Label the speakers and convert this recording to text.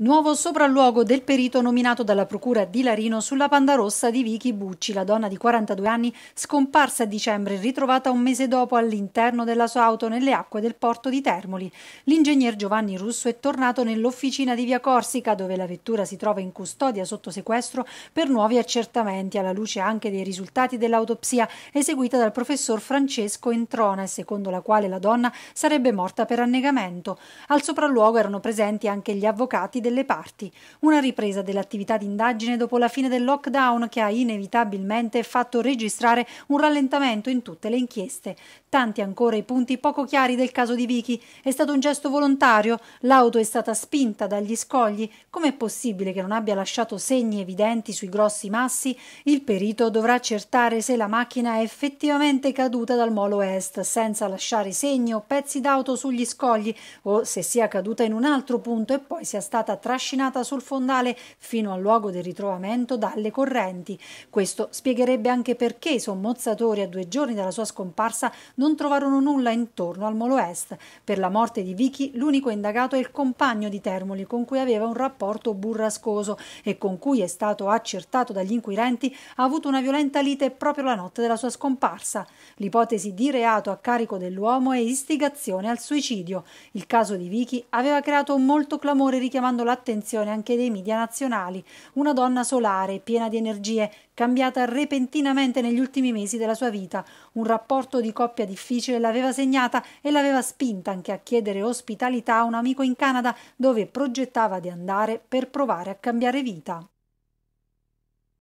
Speaker 1: Nuovo sopralluogo del perito nominato dalla procura di Larino sulla Panda Rossa di Vicky Bucci, la donna di 42 anni scomparsa a dicembre e ritrovata un mese dopo all'interno della sua auto nelle acque del porto di Termoli. L'ingegner Giovanni Russo è tornato nell'officina di Via Corsica dove la vettura si trova in custodia sotto sequestro per nuovi accertamenti alla luce anche dei risultati dell'autopsia eseguita dal professor Francesco Entrona e secondo la quale la donna sarebbe morta per annegamento. Al sopralluogo erano presenti anche gli avvocati delle parti. Una ripresa dell'attività d'indagine dopo la fine del lockdown che ha inevitabilmente fatto registrare un rallentamento in tutte le inchieste. Tanti ancora i punti poco chiari del caso di Vichy. È stato un gesto volontario? L'auto è stata spinta dagli scogli? Com'è possibile che non abbia lasciato segni evidenti sui grossi massi? Il perito dovrà accertare se la macchina è effettivamente caduta dal molo est, senza lasciare segni o pezzi d'auto sugli scogli, o se sia caduta in un altro punto e poi sia stata trascinata sul fondale fino al luogo del ritrovamento dalle correnti. Questo spiegherebbe anche perché i sommozzatori a due giorni dalla sua scomparsa non trovarono nulla intorno al Molo Est. Per la morte di Vicky l'unico indagato è il compagno di Termoli con cui aveva un rapporto burrascoso e con cui è stato accertato dagli inquirenti ha avuto una violenta lite proprio la notte della sua scomparsa. L'ipotesi di reato a carico dell'uomo è istigazione al suicidio. Il caso di Vicky aveva creato molto clamore richiamando la l'attenzione anche dei media nazionali. Una donna solare, piena di energie, cambiata repentinamente negli ultimi mesi della sua vita. Un rapporto di coppia difficile l'aveva segnata e l'aveva spinta anche a chiedere ospitalità a un amico in Canada dove progettava di andare per provare a cambiare vita.